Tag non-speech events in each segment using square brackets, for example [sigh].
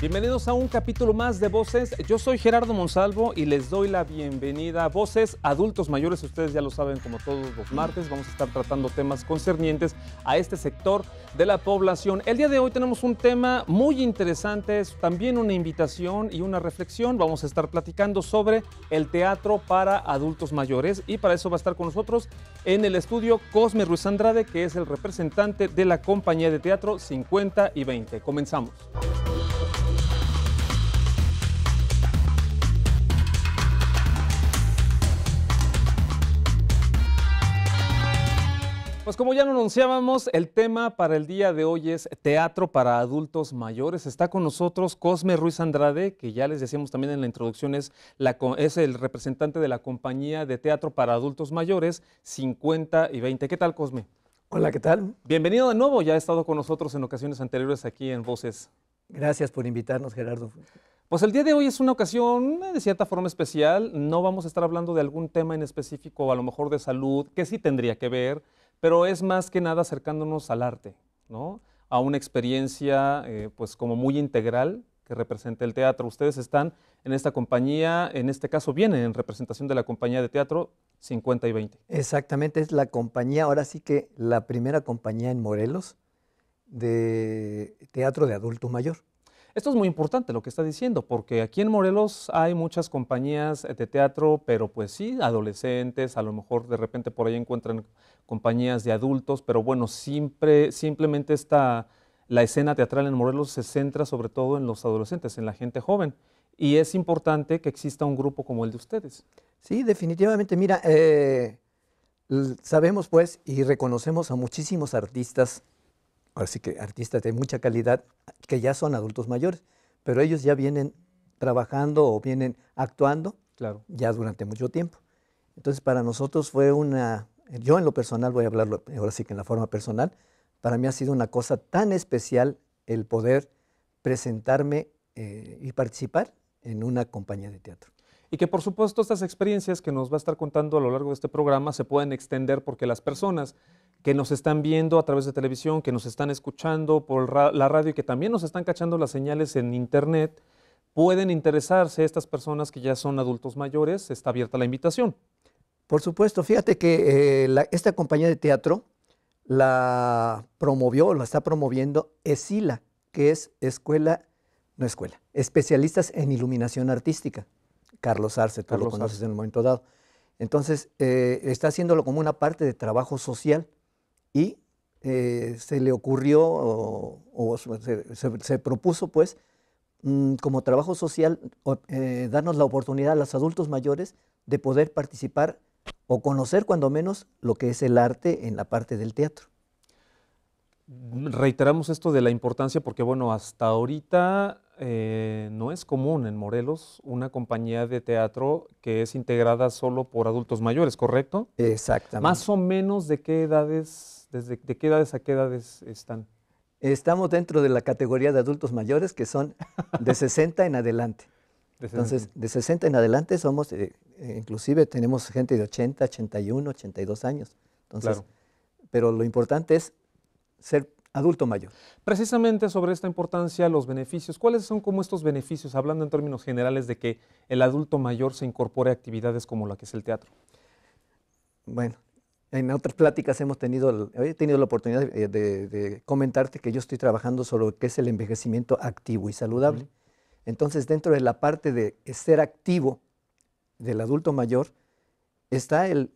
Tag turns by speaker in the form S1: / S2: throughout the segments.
S1: Bienvenidos a un capítulo más de Voces. Yo soy Gerardo Monsalvo y les doy la bienvenida a Voces Adultos Mayores. Ustedes ya lo saben como todos los martes. Vamos a estar tratando temas concernientes a este sector de la población. El día de hoy tenemos un tema muy interesante, es también una invitación y una reflexión. Vamos a estar platicando sobre el teatro para adultos mayores y para eso va a estar con nosotros en el estudio Cosme Ruiz Andrade, que es el representante de la compañía de teatro 50 y 20. Comenzamos. Pues como ya lo anunciábamos, el tema para el día de hoy es teatro para adultos mayores. Está con nosotros Cosme Ruiz Andrade, que ya les decíamos también en la introducción, es, la, es el representante de la compañía de teatro para adultos mayores 50 y 20. ¿Qué tal, Cosme? Hola, ¿qué tal? Bienvenido de nuevo, ya ha estado con nosotros en ocasiones anteriores aquí en Voces. Gracias por invitarnos, Gerardo. Pues el día de hoy es una ocasión eh, de cierta forma especial. No vamos a estar hablando de algún tema en específico, a lo mejor de salud, que sí tendría que ver, pero es más que nada acercándonos al arte, ¿no? a una experiencia eh, pues como muy integral que representa el teatro. Ustedes están en esta compañía, en este caso vienen en representación de la compañía de teatro 50 y 20.
S2: Exactamente, es la compañía, ahora sí que la primera compañía en Morelos de teatro de adulto mayor. Esto es muy
S1: importante lo que está diciendo, porque aquí en Morelos hay muchas compañías de teatro, pero pues sí, adolescentes, a lo mejor de repente por ahí encuentran compañías de adultos, pero bueno, siempre, simplemente esta, la escena teatral en Morelos se centra sobre todo en los adolescentes, en la gente joven. Y es importante que exista un grupo como el de ustedes.
S2: Sí, definitivamente. Mira, eh, sabemos pues y reconocemos a muchísimos artistas así que artistas de mucha calidad que ya son adultos mayores, pero ellos ya vienen trabajando o vienen actuando ya durante mucho tiempo. Entonces para nosotros fue una, yo en lo personal voy a hablarlo ahora sí que en la forma personal, para mí ha sido una cosa tan especial el poder presentarme eh, y participar en una compañía de teatro.
S1: Y que por supuesto estas experiencias que nos va a estar contando a lo largo de este programa se pueden extender porque las personas que nos están viendo a través de televisión, que nos están escuchando por la radio y que también nos están cachando las señales en internet, pueden interesarse estas personas que ya son adultos mayores, está abierta la invitación.
S2: Por supuesto, fíjate que eh, esta compañía de teatro la promovió, la está promoviendo ESILA, que es Escuela, no Escuela, Especialistas en Iluminación Artística. Carlos Arce, tú lo conoces en el momento dado. Entonces, eh, está haciéndolo como una parte de trabajo social y eh, se le ocurrió o, se, propuso pues mm, como trabajo social eh, darnos la oportunidad a los adultos mayores de poder participar o conocer cuando menos lo que es el arte en la parte del teatro.
S1: Reiteramos esto de la importancia porque, bueno, hasta ahorita eh, no es común en Morelos una compañía de teatro que es integrada solo por adultos mayores, ¿correcto?
S2: Exactamente. Más
S1: o menos de qué edades ¿Desde de qué edades a qué edades están?
S2: Estamos dentro de la categoría de adultos mayores que son de 60 [laughs] en adelante. Entonces, de 60 en adelante somos, eh, eh, inclusive tenemos gente de 80, 81, 82 años. Entonces, pero lo importante es ser adulto mayor.
S1: Precisamente sobre esta importancia, los beneficios, ¿cuáles son como estos beneficios, hablando en términos generales, de que el adulto mayor se incorpore a actividades como la que es
S2: el teatro? Bueno, en otras pláticas hemos tenido, he tenido la oportunidad eh, de, comentarte que yo estoy trabajando sobre lo que es el envejecimiento activo y saludable. Entonces, dentro de la parte de ser activo del adulto mayor, está el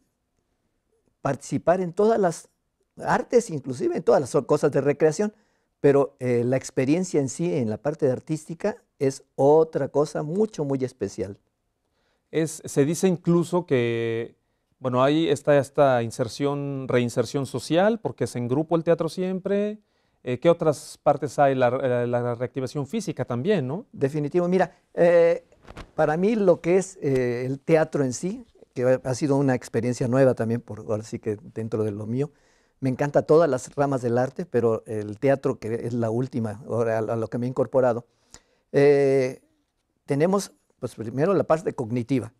S2: participar en todas las artes, inclusive en todas las cosas de recreación, pero eh, la experiencia en sí, en la parte de artística, es otra cosa mucho, muy especial.
S1: Es, se dice incluso que bueno, ahí está esta inserción, reinserción social, porque es en grupo el teatro siempre. Eh, ¿Qué otras partes hay? Eh, la, reactivación física también,
S2: ¿no? Definitivo. Mira, eh, para mí lo que es el teatro en sí, que ha sido una experiencia nueva también, por, ahora sí que dentro de lo mío, me encanta todas las ramas del arte, pero el teatro, que es la última, a, lo que me he incorporado, tenemos, pues primero la parte cognitiva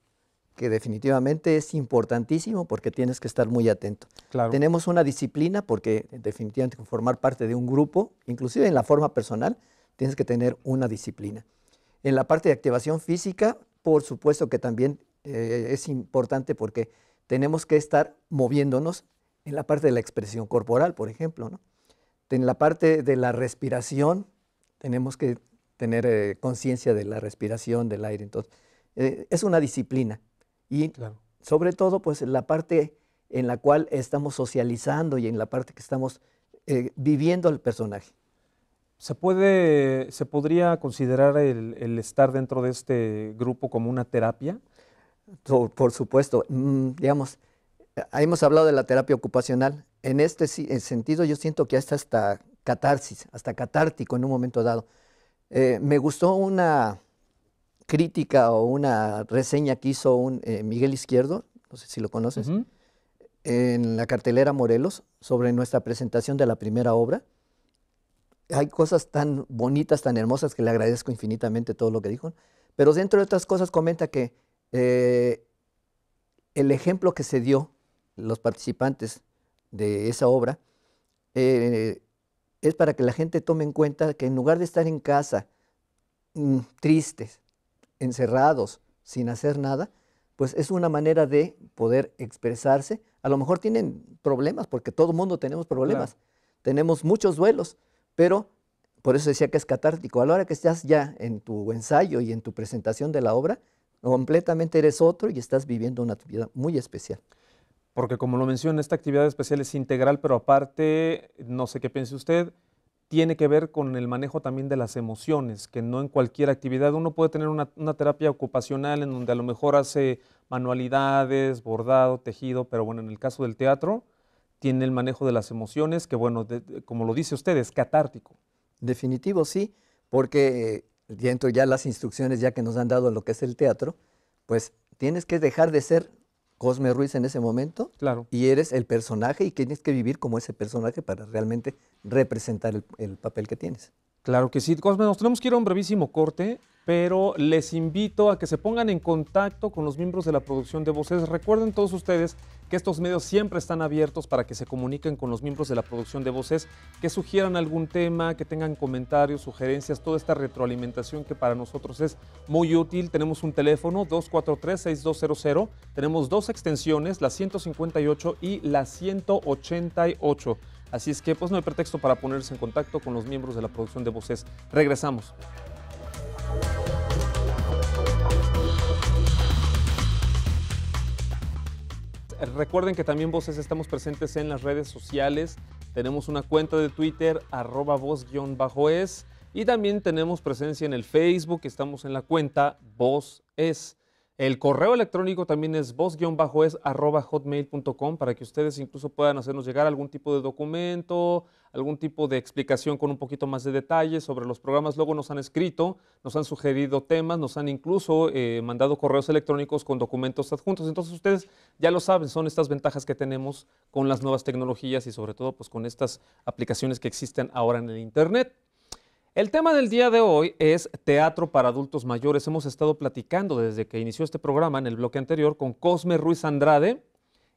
S2: que definitivamente es importantísimo porque tienes que estar muy atento. Tenemos una disciplina porque definitivamente formar parte de un grupo, inclusive en la forma personal, tienes que tener una disciplina. En la parte de activación física, por supuesto que también eh, es importante porque tenemos que estar moviéndonos en la parte de la expresión corporal, por ejemplo. En la parte de la respiración, tenemos que tener eh, conciencia de la respiración, del aire. Entonces, eh, es una disciplina y sobre todo, pues la parte en la cual estamos socializando y en la parte que estamos eh, viviendo al personaje.
S1: ¿Se, puede, ¿Se podría considerar
S2: el, estar dentro de este grupo como una terapia? Por, supuesto. Mm, digamos, hemos hablado de la terapia ocupacional. En este sentido yo siento que hasta hasta catarsis, hasta catártico en un momento dado. Eh, me gustó una, crítica o una reseña que hizo un, eh, Miguel Izquierdo, no sé si lo conoces, en la cartelera Morelos sobre nuestra presentación de la primera obra. Hay cosas tan bonitas, tan hermosas que le agradezco infinitamente todo lo que dijo, pero dentro de otras cosas comenta que eh, el ejemplo que se dio los participantes de esa obra eh, es para que la gente tome en cuenta que en lugar de estar en casa mm, tristes, encerrados sin hacer nada, pues es una manera de poder expresarse. A lo mejor tienen problemas, porque todo mundo tenemos problemas. Tenemos muchos duelos, pero por eso decía que es catártico. A la hora que estás ya en tu ensayo y en tu presentación de la obra, completamente eres otro y estás viviendo una actividad muy especial.
S1: Porque como lo mencioné, esta actividad especial es integral, pero aparte, no sé qué piense usted, tiene que ver con el manejo también de las emociones, que no en cualquier actividad. Uno puede tener una, terapia ocupacional en donde a lo mejor hace manualidades, bordado, tejido, pero bueno, en el caso del teatro, tiene el manejo de las emociones, que bueno,
S2: como lo dice usted, es catártico. Definitivo, sí, porque eh, dentro ya las instrucciones ya que nos han dado lo que es el teatro, pues tienes que dejar de ser Cosme Ruiz en ese momento. Y eres el personaje y tienes que vivir como ese personaje para realmente representar el papel que tienes.
S1: Claro que sí. Cosme, nos tenemos que ir a un brevísimo corte, pero les invito a que se pongan en contacto con los miembros de la producción de voces. Recuerden todos ustedes que estos medios siempre están abiertos para que se comuniquen con los miembros de la producción de voces, que sugieran algún tema, que tengan comentarios, sugerencias, toda esta retroalimentación que para nosotros es muy útil. Tenemos un teléfono 243-6200, tenemos dos extensiones, la 158 y la 188. Así es que pues no hay pretexto para ponerse en contacto con los miembros de la producción de voces. Regresamos. Recuerden que también Voces estamos presentes en las redes sociales. Tenemos una cuenta de Twitter, arroba voz-es. Y también tenemos presencia en el Facebook, estamos en la cuenta Voces. El correo electrónico también es voz-es arroba hotmail.com para que ustedes incluso puedan hacernos llegar algún tipo de documento, algún tipo de explicación con un poquito más de detalle sobre los programas. Luego nos han escrito, nos han sugerido temas, nos han incluso eh, mandado correos electrónicos con documentos adjuntos. Entonces ustedes ya lo saben, son estas ventajas que tenemos con las nuevas tecnologías y sobre todo pues con estas aplicaciones que existen ahora en el Internet. El tema del día de hoy es teatro para adultos mayores. Hemos estado platicando desde que inició este programa en el bloque anterior con Cosme Ruiz Andrade.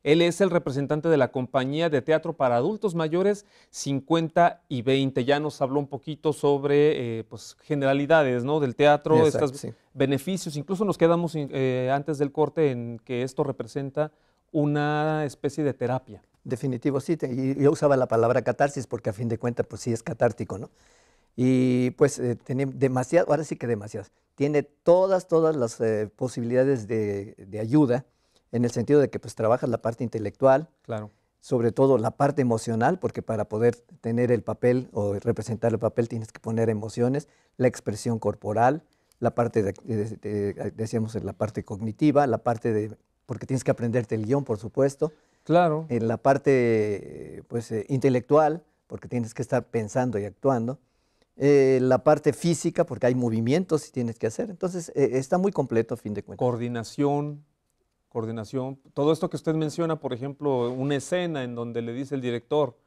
S1: Él es el representante de la compañía de teatro para adultos mayores 50 y 20. Ya nos habló un poquito sobre eh, pues, generalidades ¿no? del teatro, beneficios. Incluso nos quedamos eh, antes del corte en que esto representa
S2: una
S1: especie de terapia.
S2: Definitivo, sí. yo usaba la palabra catarsis porque a fin de cuentas, pues sí es catártico, ¿no? Y pues eh, tiene demasiado, ahora sí que demasiadas, tiene todas, todas las eh, posibilidades de, ayuda, en el sentido de que pues trabajas la parte intelectual, claro. sobre todo la parte emocional, porque para poder tener el papel o representar el papel tienes que poner emociones, la expresión corporal, la parte, decíamos, la parte cognitiva, la parte de, porque tienes que aprenderte el guión, por supuesto. Claro. En la parte, pues, eh, intelectual, porque tienes que estar pensando y actuando. Eh, la parte física, porque hay movimientos que tienes que hacer. Entonces, eh, está muy completo a fin de cuentas.
S1: Coordinación, coordinación. Todo esto que usted menciona, por ejemplo, una escena en donde le dice el director,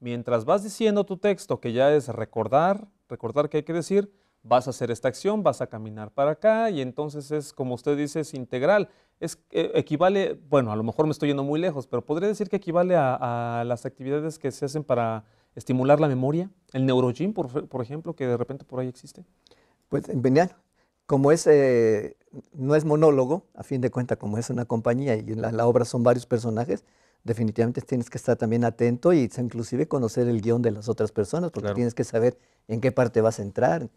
S1: mientras vas diciendo tu texto, que ya es recordar, recordar que hay que decir, vas a hacer esta acción, vas a caminar para acá, y entonces es, como usted dice, es integral. Es, eh, equivale, bueno, a lo mejor me estoy yendo muy lejos, pero podría decir que equivale a, a las actividades que se hacen para estimular la memoria, el neurogym, por, ejemplo, que de repente por ahí existe.
S2: Pues eh, Como es, eh, no es monólogo, a fin de cuentas, como es una compañía y la, obra son varios personajes, definitivamente tienes que estar también atento y inclusive conocer el guión de las otras personas, porque tienes que saber en qué parte vas a entrar.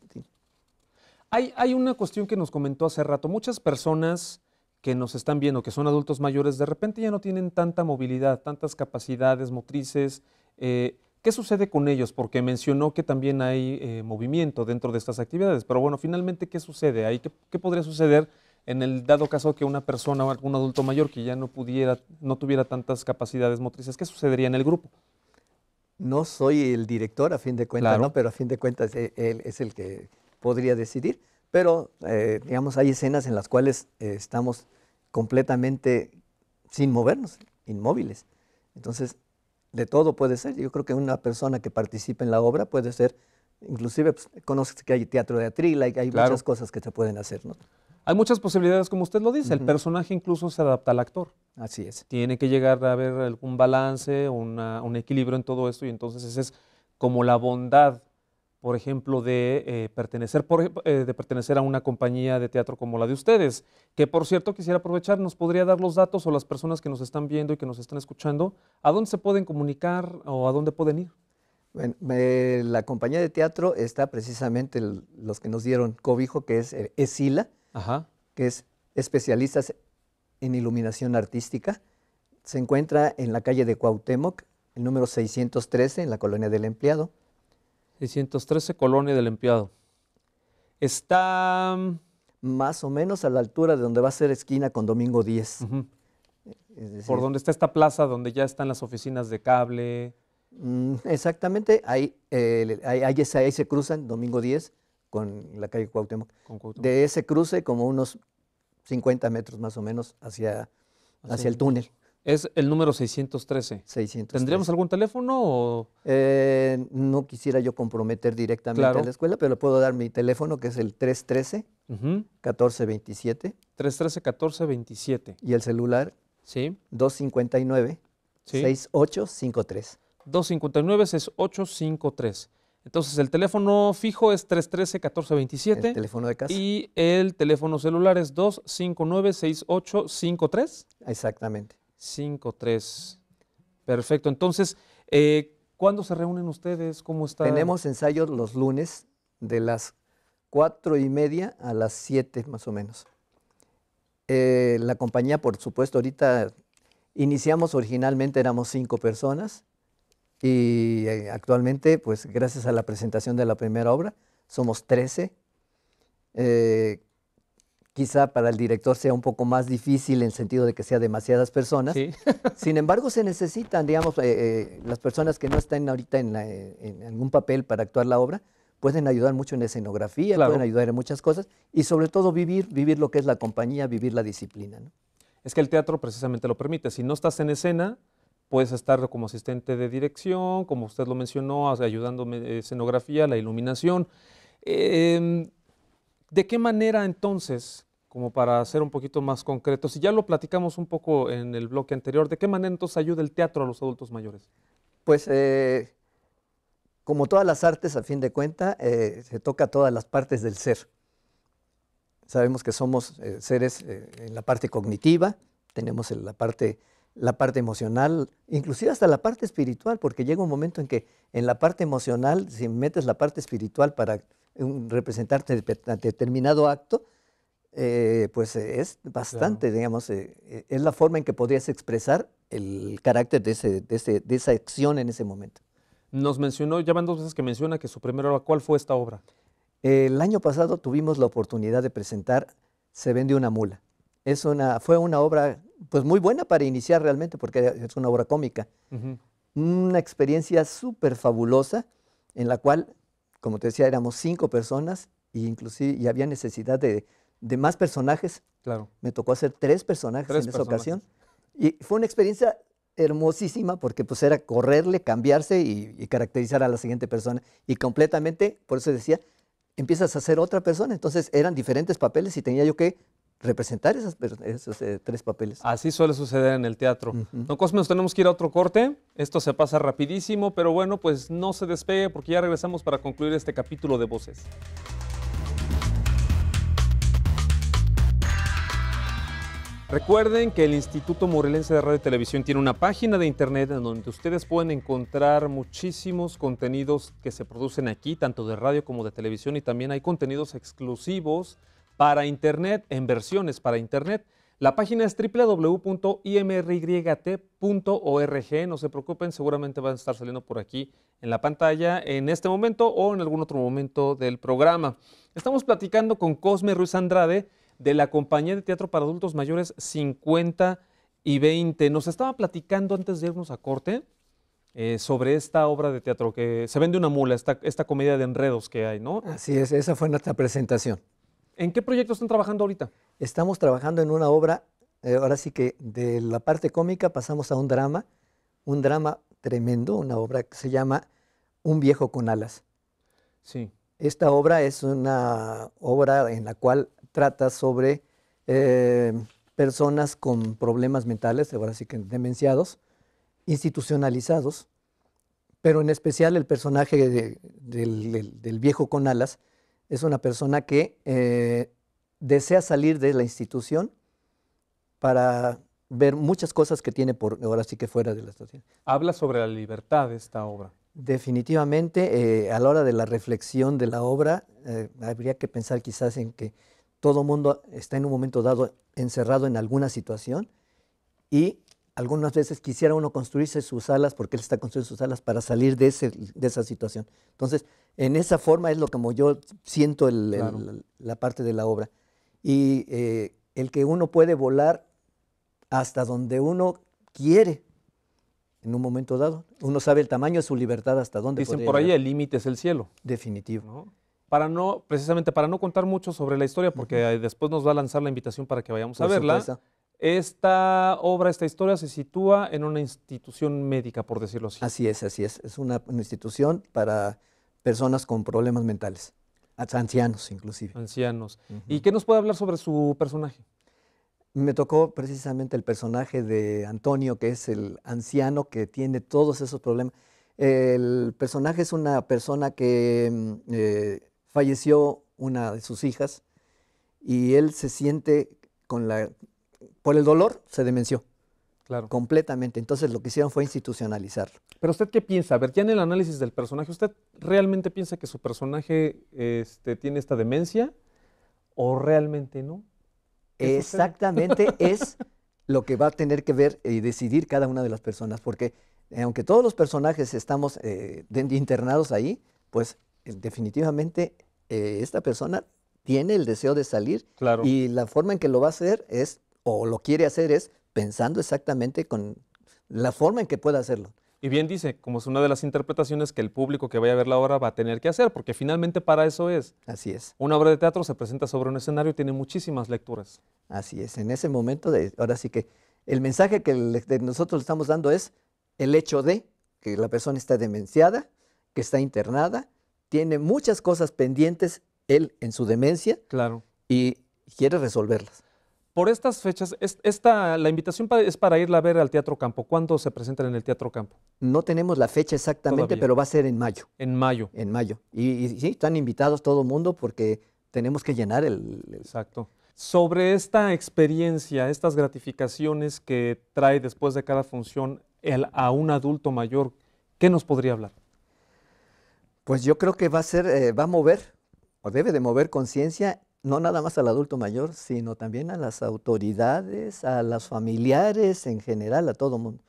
S1: Hay, hay una cuestión que nos comentó hace rato. Muchas personas que nos están viendo, que son adultos mayores, de repente ya no tienen tanta movilidad, tantas capacidades motrices, eh, ¿Qué sucede con ellos? Porque mencionó que también hay eh, movimiento dentro de estas actividades, pero bueno, finalmente, ¿qué sucede ahí? ¿Qué, podría suceder en el dado caso que una persona o algún adulto mayor que ya no pudiera, no tuviera tantas capacidades motrices, ¿qué sucedería en el grupo? No soy
S2: el director, a fin de cuentas, ¿no? pero a fin de cuentas e, él es el que podría decidir, pero eh, digamos, hay escenas en las cuales eh, estamos completamente sin movernos, inmóviles. Entonces, de todo puede ser. Yo creo que una persona que participe en la obra puede ser, inclusive pues, conoces que hay teatro de atril, hay, hay muchas cosas que se pueden hacer, ¿no?
S1: Hay muchas posibilidades, como usted lo dice, el personaje incluso se adapta al actor. Así es. Tiene que llegar a haber algún balance, un equilibrio en todo esto y entonces esa es como la bondad por ejemplo, de, eh, pertenecer eh, de pertenecer a una compañía de teatro como la de ustedes, que por cierto quisiera aprovechar, nos podría dar los datos o las personas que nos están viendo y que nos están escuchando, ¿a dónde se pueden comunicar o a dónde pueden ir?
S2: Bueno, eh, la compañía de teatro está precisamente los que nos dieron cobijo, que es ESILA, que es especialistas en iluminación artística. Se encuentra en la calle de Cuauhtémoc, el número 613, en la colonia del empleado. 613 Colonia del empleado. Está... Mm, más o menos a la altura de donde va a ser esquina con Domingo 10. Eh, Por donde
S1: está esta plaza, donde ya están las oficinas de cable.
S2: Mm, exactamente, ahí, se cruzan Domingo 10 con la calle Cuauhtémoc. De ese cruce como unos 50 metros más o menos hacia, hacia el túnel.
S1: Es el número 613. ¿Tendríamos algún
S2: teléfono? O? Eh, no quisiera yo comprometer directamente a la escuela, pero le puedo dar mi teléfono, que es el 313-1427. 313-1427. Y el celular. Sí. 259-6853. 259-6853.
S1: Entonces, el teléfono fijo es 313-1427. El teléfono de casa. Y el teléfono celular es 259-6853.
S2: Exactamente.
S1: 5-3. Perfecto. Entonces, eh, ¿cuándo se reúnen ustedes? ¿Cómo están? Tenemos
S2: ensayos los lunes de las cuatro y media a las 7 más o menos. Eh, la compañía, por supuesto, ahorita iniciamos originalmente, éramos cinco personas y eh, actualmente, pues gracias a la presentación de la primera obra, somos 13 quizá para el director sea un poco más difícil en sentido de que sea demasiadas personas. [laughs] Sin embargo, se necesitan, digamos, eh, eh, las personas que no están ahorita eh, en, algún papel para actuar la obra, pueden ayudar mucho en escenografía, pueden ayudar en muchas cosas y sobre todo vivir, vivir lo que es la compañía, vivir la disciplina.
S1: Es que el teatro precisamente lo permite. Si no estás en escena, puedes estar como asistente de dirección, como usted lo mencionó, ayudándome escenografía, la iluminación. Eh, ¿De qué manera entonces, como para ser un poquito más concreto, si ya lo platicamos un poco en el bloque anterior, ¿de qué manera entonces ayuda el teatro a los adultos mayores?
S2: Pues eh, como todas las artes, a fin de cuentas, eh, se toca todas las partes del ser. Sabemos que somos eh, seres en la parte cognitiva, tenemos en la parte la parte emocional, inclusive hasta la parte espiritual, porque llega un momento en que en la parte emocional, si metes la parte espiritual para representarte determinado acto, eh, pues es bastante, digamos, eh, es la forma en que podrías expresar el carácter de, de, ese, de, esa acción en ese momento.
S1: Nos mencionó, ya van dos veces que menciona que su primera obra, ¿cuál fue esta obra?
S2: El año pasado tuvimos la oportunidad de presentar Se vende una mula. Es una, fue una obra pues muy buena para iniciar realmente, porque es una obra cómica. Una experiencia súper fabulosa en la cual, como te decía, éramos cinco personas e inclusive y había necesidad de, más personajes. Claro. Me tocó hacer tres personajes en esa ocasión. Y fue una experiencia hermosísima porque pues era correrle, cambiarse y, y caracterizar a la siguiente persona. Y completamente, por eso decía, empiezas a ser otra persona. Entonces eran diferentes papeles y tenía yo que representar esas, esos eh, tres papeles.
S1: Así suele suceder en el teatro. Don Cosme, nos tenemos que ir a otro corte. Esto se pasa rapidísimo, pero bueno, pues no se despegue porque ya regresamos para concluir este capítulo de voces. Recuerden que el Instituto Morelense de Radio y Televisión tiene una página de internet en donde ustedes pueden encontrar muchísimos contenidos que se producen aquí, tanto de radio como de televisión, y también hay contenidos exclusivos para Internet, en versiones para Internet. La página es www.imryt.org. No se preocupen, seguramente van a estar saliendo por aquí en la pantalla en este momento o en algún otro momento del programa. Estamos platicando con Cosme Ruiz Andrade de la compañía de teatro para adultos mayores 50 y 20. Nos estaba platicando antes de irnos a corte eh, sobre esta obra de teatro que se vende una mula, esta, esta comedia de enredos que hay, ¿no?
S2: Así es, esa fue nuestra presentación. ¿En qué proyecto están trabajando ahorita? Estamos trabajando en una obra, eh, ahora sí que de la parte cómica pasamos a un drama, un drama tremendo, una obra que se llama Un viejo con alas. Sí. Esta obra es una obra en la cual trata sobre eh, personas con problemas mentales, ahora sí que demenciados, institucionalizados, pero en especial el personaje del, viejo con alas es una persona que eh, desea salir de la institución para ver muchas cosas que tiene por ahora sí que fuera de la institución.
S1: Habla sobre la libertad de esta obra.
S2: Definitivamente, eh, a la hora de la reflexión de la obra, eh, habría que pensar quizás en que todo mundo está en un momento dado encerrado en alguna situación y algunas veces quisiera uno construirse sus alas porque él está construyendo sus alas para salir de, de esa situación. Entonces, en esa forma es lo como yo siento la parte de la obra. Y eh, el que uno puede volar hasta donde uno quiere en un momento dado. Uno sabe el tamaño de su libertad hasta dónde. Dicen por ahí el
S1: límite es el cielo. Definitivo. Para no, precisamente para no contar mucho sobre la historia, porque después nos va a lanzar la invitación para que vayamos a verla. Esta obra, esta
S2: historia se sitúa en una institución médica, por decirlo así. Así es, así es. Es una, institución para personas con problemas mentales, ancianos inclusive. Ancianos. ¿Y qué nos puede hablar sobre su personaje? Me tocó precisamente el personaje de Antonio, que es el anciano que tiene todos esos problemas. El personaje es una persona que mm, eh, falleció una de sus hijas y él se siente con la por el dolor se demenció. Claro. Completamente. Entonces lo que hicieron fue institucionalizarlo. Pero usted qué piensa? A ver, ya en el análisis del
S1: personaje, ¿usted realmente piensa que su personaje este, tiene esta demencia
S2: o realmente
S1: no? Exactamente [laughs] es
S2: lo que va a tener que ver y decidir cada una de las personas, porque eh, aunque todos los personajes estamos eh, internados ahí, pues eh, definitivamente esta persona tiene el deseo de salir claro. y la forma en que lo va a hacer es o lo quiere hacer es pensando exactamente con la forma en que pueda hacerlo.
S1: Y bien dice, como es una de las interpretaciones que el público que vaya a ver la obra va a tener que hacer, porque finalmente para eso es. Así es. Una obra de teatro se presenta sobre un escenario y tiene muchísimas lecturas.
S2: Así es, en ese momento, de, ahora sí que el mensaje que nosotros le estamos dando es el hecho de que la persona está demenciada, que está internada, tiene muchas cosas pendientes él en su demencia. Claro. Y quiere resolverlas
S1: por estas fechas, la invitación es para irla a ver al Teatro Campo. ¿Cuándo se presentan en el Teatro Campo?
S2: No tenemos la fecha exactamente, pero va a ser en mayo. En mayo. En mayo. Y, sí, están invitados todo el mundo porque tenemos que llenar el, Exacto.
S1: Sobre esta experiencia, estas gratificaciones que trae después de cada función el, a un adulto mayor, ¿qué nos podría hablar?
S2: Pues yo creo que va a ser, eh, va a mover, o debe de mover conciencia no nada más al adulto mayor, sino también a las autoridades, a los familiares en general, a todo mundo.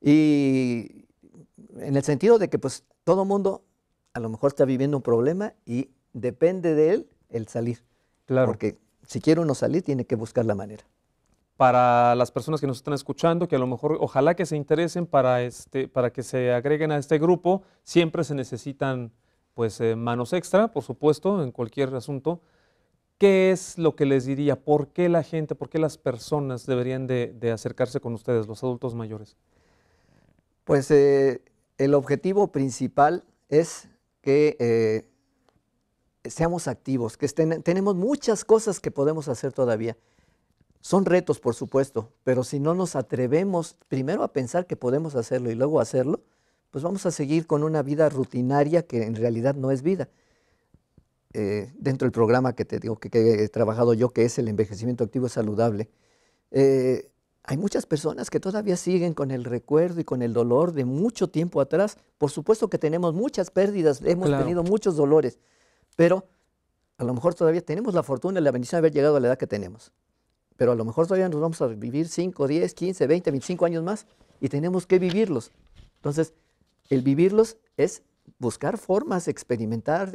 S2: Y en el sentido de que pues todo mundo a lo mejor está viviendo un problema y depende de él el salir. Claro. Porque si quiere uno salir, tiene que buscar la manera.
S1: Para las personas que nos están escuchando, que a lo mejor ojalá que se interesen para, este, para que se agreguen a este grupo, siempre se necesitan pues eh, manos extra, por supuesto, en cualquier asunto ¿qué es lo que les diría? ¿Por qué la gente, por qué las personas deberían de, acercarse con ustedes, los adultos mayores?
S2: Pues eh, el objetivo principal es que eh, seamos activos, que tenemos muchas cosas que podemos hacer todavía. Son retos, por supuesto, pero si no nos atrevemos primero a pensar que podemos hacerlo y luego hacerlo, pues vamos a seguir con una vida rutinaria que en realidad no es vida. Eh, dentro del programa que te digo que, he trabajado yo, que es el envejecimiento activo saludable, eh, hay muchas personas que todavía siguen con el recuerdo y con el dolor de mucho tiempo atrás. Por supuesto que tenemos muchas pérdidas, hemos tenido muchos dolores, pero a lo mejor todavía tenemos la fortuna y la bendición de haber llegado a la edad que tenemos. Pero a lo mejor todavía nos vamos a vivir 5, 10, 15, 20, 25 años más y tenemos que vivirlos. Entonces, el vivirlos es buscar formas, experimentar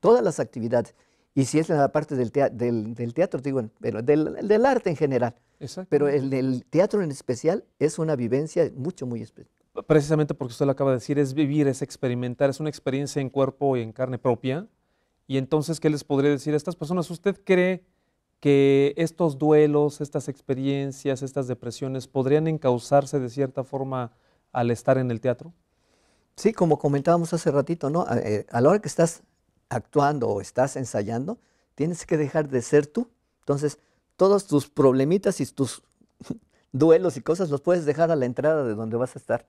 S2: todas las actividades. Y si es la parte del, teatro, digo, del, arte en general. Exacto. Pero el, el, teatro en especial es una vivencia mucho, muy especial.
S1: Precisamente porque usted lo acaba de decir, es vivir, es experimentar, es una experiencia en cuerpo y en carne propia. Y entonces, ¿qué les podría decir a estas personas? ¿Usted cree que estos duelos, estas experiencias, estas depresiones podrían encauzarse de cierta forma
S2: al estar en el teatro? Sí, como comentábamos hace ratito, ¿no? Eh, a, la hora que estás actuando o estás ensayando, tienes que dejar de ser tú. Entonces, todos tus problemitas y tus [laughs] duelos y cosas los puedes dejar a la entrada de donde vas a estar.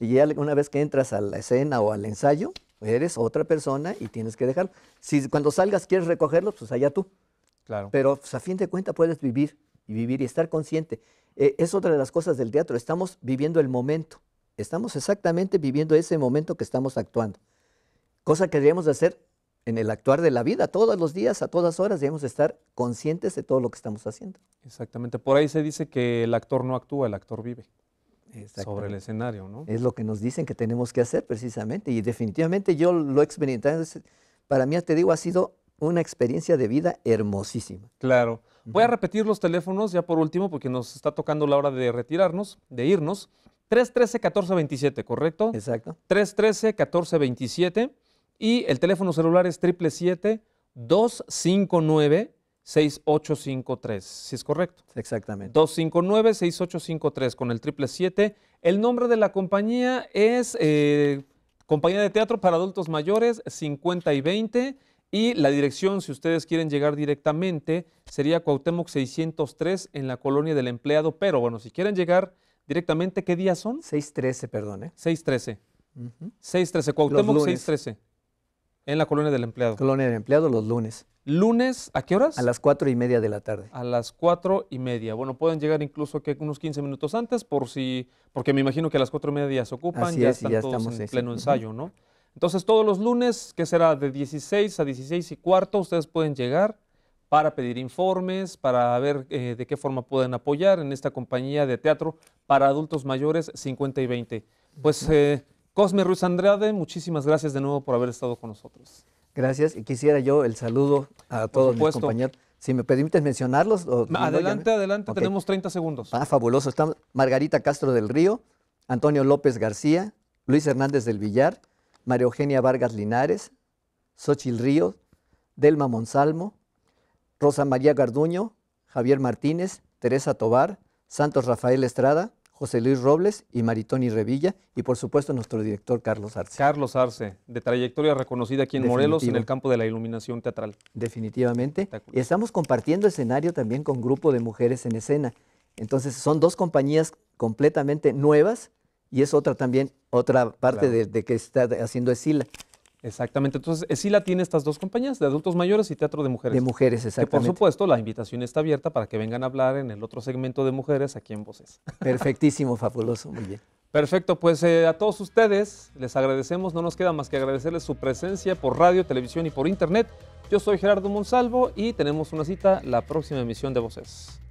S2: Y ya una vez que entras a la escena o al ensayo, eres otra persona y tienes que dejarlo. Si cuando salgas quieres recogerlos, pues allá tú. Claro. Pero pues, a fin de cuentas puedes vivir y vivir y estar consciente. Eh, es otra de las cosas del teatro. Estamos viviendo el momento. Estamos exactamente viviendo ese momento que estamos actuando. Cosa que debemos de hacer en el actuar de la vida, todos los días, a todas horas, debemos de estar conscientes de todo lo que estamos haciendo.
S1: Exactamente. Por ahí se dice que el actor no actúa, el actor vive sobre el escenario, ¿no? Es lo
S2: que nos dicen que tenemos que hacer precisamente. Y definitivamente yo lo he experimentado. Para mí, te digo, ha sido una experiencia de vida hermosísima.
S1: Claro. Voy a repetir los teléfonos ya por último, porque nos está tocando la hora de retirarnos, de irnos. 313-1427, ¿correcto? Exacto. 313-1427 y el teléfono celular es 777-259-6853, si es correcto. Exactamente. 259-6853 con el 777. El nombre de la compañía es eh, Compañía de Teatro para Adultos Mayores 50 y 20. Y la dirección, si ustedes quieren llegar directamente, sería Cuauhtémoc 603 en la colonia del empleado. Pero bueno, si quieren llegar directamente, ¿qué días son? 6.13, perdón. ¿eh? 6.13. Uh -huh. 6.13, Cuauhtémoc 6.13. En la
S2: colonia del empleado. Colonia del empleado los lunes. ¿Lunes a qué horas? A las cuatro y media de la tarde.
S1: A las cuatro y media. Bueno, pueden llegar incluso que unos 15 minutos antes, por si, porque me imagino que a las cuatro y media ya se ocupan, Así ya están todos estamos en pleno ensayo, ¿no? Entonces, todos los lunes, que será de 16 a 16 y cuarto, ustedes pueden llegar para pedir informes, para ver eh, de qué forma pueden apoyar en esta compañía de teatro para adultos mayores 50 y 20. Pues eh, Cosme Ruiz Andrade, muchísimas gracias de nuevo por haber estado con nosotros.
S2: Gracias y quisiera yo el saludo a todos mis compañeros. Si me permites mencionarlos. adelante, adelante, tenemos 30 segundos. Ah, fabuloso. estamos Margarita Castro del Río, Antonio López García, Luis Hernández del Villar, María Eugenia Vargas Linares, Xochil Río, Delma Monsalmo, Rosa María Garduño, Javier Martínez, Teresa Tobar, Santos Rafael Estrada, José Luis Robles y Maritoni Revilla, y por supuesto nuestro director Carlos Arce. Carlos Arce,
S1: de trayectoria reconocida aquí en Morelos en el campo de la iluminación teatral. Definitivamente.
S2: Y estamos compartiendo escenario también con grupo de mujeres en escena. Entonces son dos compañías completamente nuevas y es otra también, otra parte de, de, que está haciendo Esila.
S1: Exactamente. Entonces, eh, sí la tiene estas dos compañías, de adultos mayores y teatro de mujeres. De mujeres, exactamente. Que por supuesto, la invitación está abierta para que vengan a hablar en el otro segmento de mujeres aquí en Voces.
S2: Perfectísimo, fabuloso, muy bien.
S1: Perfecto, pues eh, a todos ustedes les agradecemos, no nos queda más que agradecerles su presencia por radio, televisión y por internet. Yo soy Gerardo Monsalvo y tenemos una cita la próxima emisión de Voces.